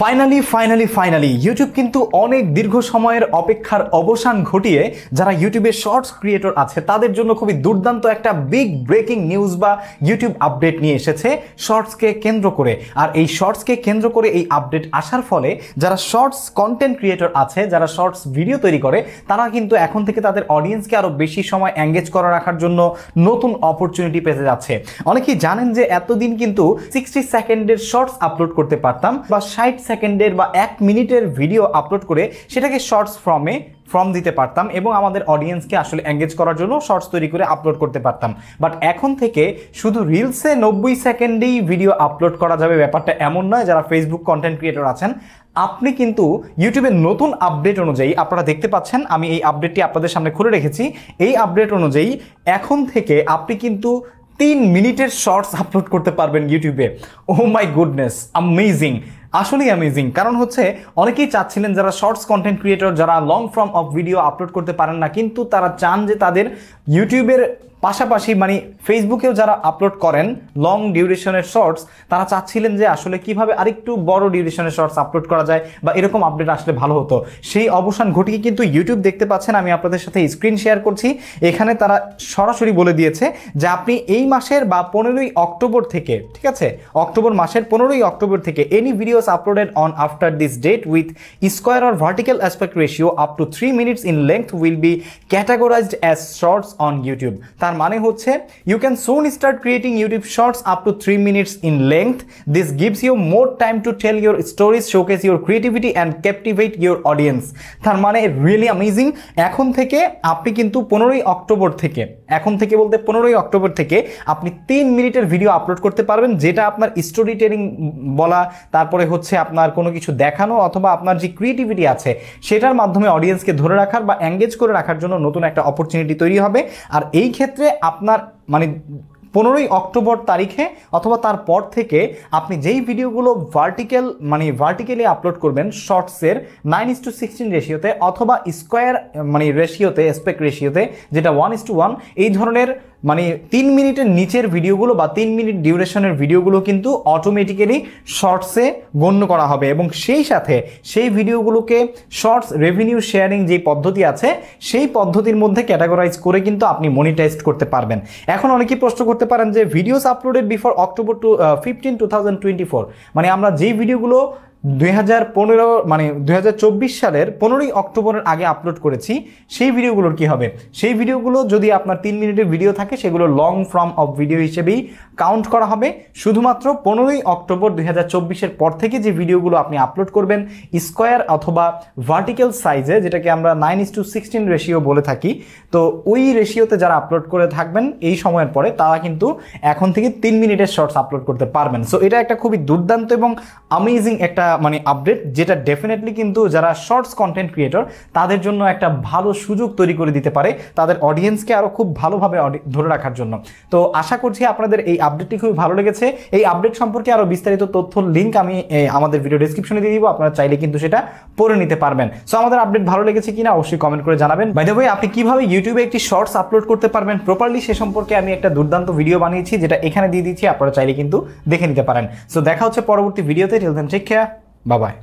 Finally finally finally YouTube কিন্তু অনেক দীর্ঘ সময়ের অপেক্ষার অবসান ঘটিয়ে যারা ইউটিউবে শর্টস ক্রিয়েটর আছে তাদের জন্য খুবই দুর্দান্ত একটা বিগ ব্রেকিং নিউজ বা ইউটিউব আপডেট নিয়ে এসেছে শর্টসকে কেন্দ্র করে আর এই শর্টসকে কেন্দ্র করে এই আপডেট আসার ফলে যারা শর্টস কন্টেন্ট ক্রিয়েটর আছে যারা শর্টস ভিডিও তৈরি করে তারা কিন্তু এখন থেকে তাদের অডিয়েন্সকে আরও বেশি সময় অ্যাঙ্গেজ করা রাখার জন্য নতুন অপরচুনিটি পেতে যাচ্ছে অনেকেই জানেন যে এতদিন কিন্তু সিক্সটি সেকেন্ডের শর্টস আপলোড করতে পারতাম বা ষাট সেকেন্ডের বা এক মিনিটের ভিডিও আপলোড করে সেটাকে শর্টস ফর্মে ফর্ম দিতে পারতাম এবং আমাদের অডিয়েন্সকে আসলে এঙ্গেজ করার জন্য শর্টস তৈরি করে আপলোড করতে পারতাম বাট এখন থেকে শুধু রিলসে নব্বই সেকেন্ডেই ভিডিও আপলোড করা যাবে ব্যাপারটা এমন নয় যারা ফেসবুক কন্টেন্ট ক্রিয়েটর আছেন আপনি কিন্তু ইউটিউবের নতুন আপডেট অনুযায়ী আপনারা দেখতে পাচ্ছেন আমি এই আপডেটটি আপনাদের সামনে খুলে রেখেছি এই আপডেট অনুযায়ী এখন থেকে আপনি কিন্তু তিন মিনিটের শর্টস আপলোড করতে পারবেন ইউটিউবে ও মাই গুডনেস আমেজিং আসলেই অ্যামেজিং কারণ হচ্ছে অনেকেই চাচ্ছিলেন যারা শর্টস কন্টেন্ট ক্রিয়েটর যারা long form of video upload করতে পারেন না কিন্তু তারা চান যে তাদের ইউটিউবের পাশাপাশি মানে ফেসবুকেও যারা আপলোড করেন লং ডিউরেশনের শর্টস তারা চাচ্ছিলেন যে আসলে কিভাবে আরেকটু বড় ডিউরেশনের শর্টস আপলোড করা যায় বা এরকম আপডেট আসলে ভালো হতো সেই অবসান ঘটিয়ে কিন্তু ইউটিউব দেখতে পাচ্ছেন আমি আপনাদের সাথে স্ক্রিন শেয়ার করছি এখানে তারা সরাসরি বলে দিয়েছে যে আপনি এই মাসের বা পনেরোই অক্টোবর থেকে ঠিক আছে অক্টোবর মাসের পনেরোই অক্টোবর থেকে any videos uploaded on after this date with square or vertical aspect ratio up to three minutes in length will be categorized as shorts on YouTube তার মানে হচ্ছে you can soon start creating YouTube shorts up to three minutes in length this gives you more time to tell your stories showcase your creativity and captivate your audience তার মানে really amazing এখন থেকে আপনি কিন্তু পনেরোই অক্টোবর থেকে এখন থেকে বলতে পনেরোই অক্টোবর থেকে আপনি তিন মিনিটের ভিডিও আপলোড করতে পারবেন যেটা আপনার স্টোরি টেলিং বলা তারপরে হচ্ছে আপনার কোনো কিছু দেখানো অথবা আপনার যে ক্রিয়েটিভিটি আছে সেটার মাধ্যমে অডিয়েন্সকে ধরে রাখার বা এঙ্গেজ করে রাখার জন্য নতুন একটা অপরচুনিটি তৈরি হবে আর এই ক্ষেত্রে ক্ষেত্রে আপনার মানে পনেরোই অক্টোবর তারিখে অথবা তারপর থেকে আপনি যেই ভিডিওগুলো ভার্টিক্যাল মানে ভার্টিক্যালি আপলোড করবেন শর্টসের নাইন ইস টু সিক্সটিন রেশিওতে অথবা স্কোয়ার মানে রেশিওতে স্পেক রেশিওতে যেটা ওয়ান ইস টু ওয়ান এই ধরনের মানে তিন মিনিটের নিচের ভিডিওগুলো বা তিন মিনিট ডিউরেশনের ভিডিওগুলো কিন্তু অটোমেটিক্যালি শর্টসে গণ্য করা হবে এবং সেই সাথে সেই ভিডিওগুলোকে শর্টস রেভিনিউ শেয়ারিং যে পদ্ধতি আছে সেই পদ্ধতির মধ্যে ক্যাটাগরাইজ করে কিন্তু আপনি মনিটাইজ করতে পারবেন এখন অনেকেই প্রশ্ন করতে পারেন যে videos uploaded before October two fifteen two মানে আমরা যেই ভিডিওগুলো 2015 মানে 2024 সালের পনেরোই অক্টোবরের আগে আপলোড করেছি সেই ভিডিওগুলোর কি হবে সেই ভিডিওগুলো যদি আপনার তিন মিনিটের ভিডিও থাকে সেগুলো লং ফর্ম অফ ভিডিও হিসেবেই কাউন্ট করা হবে শুধুমাত্র পনেরোই অক্টোবর 2024 এর পর থেকে যে ভিডিওগুলো আপনি আপলোড করবেন স্কোয়ার অথবা ভার্টিক্যাল সাইজে যেটাকে আমরা nine is to sixteen ratio বলে থাকি তো ওই রেশিওতে যারা আপলোড করে থাকবেন এই সময়ের পরে তারা কিন্তু এখন থেকে তিন মিনিটের শর্টস আপলোড করতে পারবেন সো এটা একটা খুবই দুর্দান্ত এবং আমেজিং একটা মানে আপডেট যেটা ডেফিনেটলি কিন্তু যারা শর্টস কন্টেন্ট ক্রিয়েটর তাদের জন্য একটা ভালো সুযোগ তৈরি করে দিতে পারে তাদের অডিয়েন্সকে আরও খুব ভালোভাবে ধরে রাখার জন্য তো আশা করছি আপনাদের এই আপডেটটি খুবই ভালো লেগেছে এই আপডেট সম্পর্কে আরও বিস্তারিত তথ্য লিঙ্ক আমি আমাদের ভিডিও ডিসক্রিপশনে দিয়ে দিব আপনারা চাইলে কিন্তু সেটা পড়ে নিতে পারবেন সো আমাদের আপডেট ভালো লেগেছে কিনা অবশ্যই কমেন্ট করে জানাবেন বাই ভাই আপনি কিভাবে ইউটিউবে একটি শর্টস আপলোড করতে পারবেন প্রপারলি সে সম্পর্কে আমি একটা দুর্দান্ত ভিডিও বানিয়েছি যেটা এখানে দিয়ে দিচ্ছি আপনারা চাইলে কিন্তু দেখে নিতে পারেন সো দেখা হচ্ছে পরবর্তী ভিডিওতে টিল ঠিক টেক Bye bye.